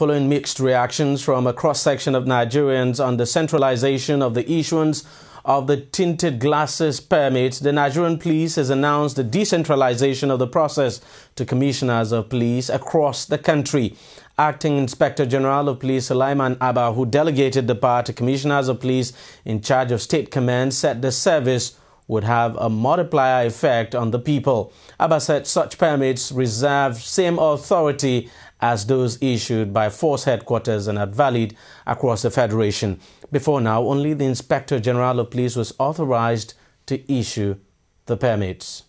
following mixed reactions from a cross section of Nigerians on the centralization of the issuance of the tinted glasses permit, the Nigerian police has announced the decentralization of the process to commissioners of police across the country. Acting Inspector General of Police Sulaiman Abba, who delegated the power to commissioners of police in charge of state command, said the service would have a multiplier effect on the people. Abba said such permits reserve same authority as those issued by force headquarters and are valid across the Federation. Before now, only the Inspector General of Police was authorized to issue the permits.